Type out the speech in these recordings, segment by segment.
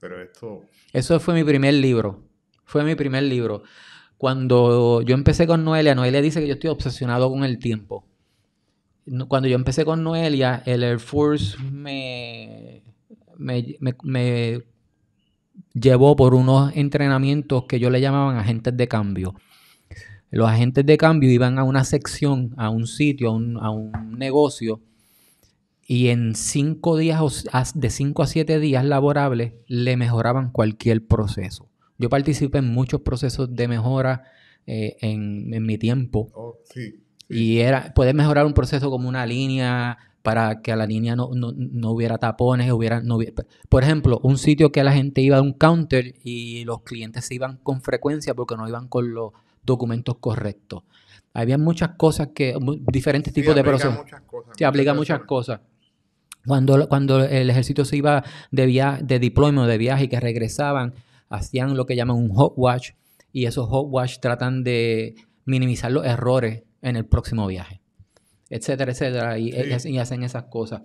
Pero esto... Eso fue mi primer libro. Fue mi primer libro. Cuando yo empecé con Noelia, Noelia dice que yo estoy obsesionado con el tiempo. Cuando yo empecé con Noelia, el Air Force me, me, llevó por unos entrenamientos que yo le llamaban agentes de cambio. Los agentes de cambio iban a una sección, a un sitio, a un negocio y en cinco días, de cinco a siete días laborables, le mejoraban cualquier proceso. Yo participé en muchos procesos de mejora eh, en, mi tiempo. Oh, y era, puedes mejorar un proceso como una línea para que a la línea no, hubiera tapones, hubiera, no hubiera, Por ejemplo, un sitio que la gente iba a un counter y los clientes se iban con frecuencia porque no iban con los documentos correctos. Había muchas cosas que, diferentes tipos de procesos. Se aplican muchas cosas. Cuando, el ejército se iba de, diploma de de viaje y que regresaban, hacían lo que llaman un hot watch y esos hot watch tratan de minimizar los errores en el próximo viaje, etcétera, etcétera, y, y hacen esas cosas.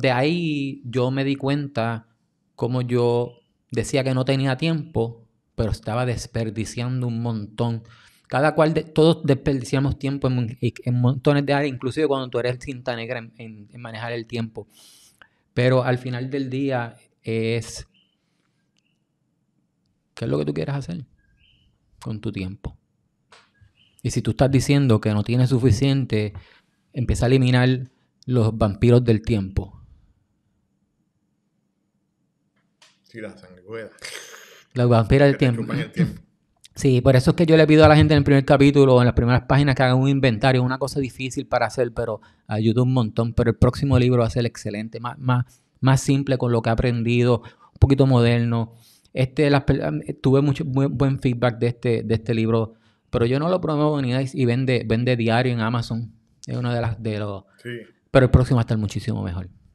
de ahí yo me di cuenta como yo decía que no tenía tiempo, pero estaba desperdiciando un montón cada cual, de, todos desperdiciamos tiempo en, montones de áreas, inclusive cuando tú eres cinta negra en, manejar el tiempo. Pero al final del día es, ¿qué es lo que tú quieres hacer con tu tiempo? Y si tú estás diciendo que no tienes suficiente, empieza a eliminar los vampiros del tiempo. Sí, la hueá. los vampiros del tiempo. Sí, por eso es que yo le pido a la gente en el primer capítulo, o en las primeras páginas, que hagan un inventario. Es una cosa difícil para hacer, pero ayuda un montón. Pero el próximo libro va a ser excelente, más, más, más simple con lo que he aprendido, un poquito moderno. Este, eh, tuve mucho buen, feedback de este, de este libro, pero yo no lo promuevo ni y vende, vende diario en Amazon. Es uno de las de los. Pero el próximo va a estar muchísimo mejor.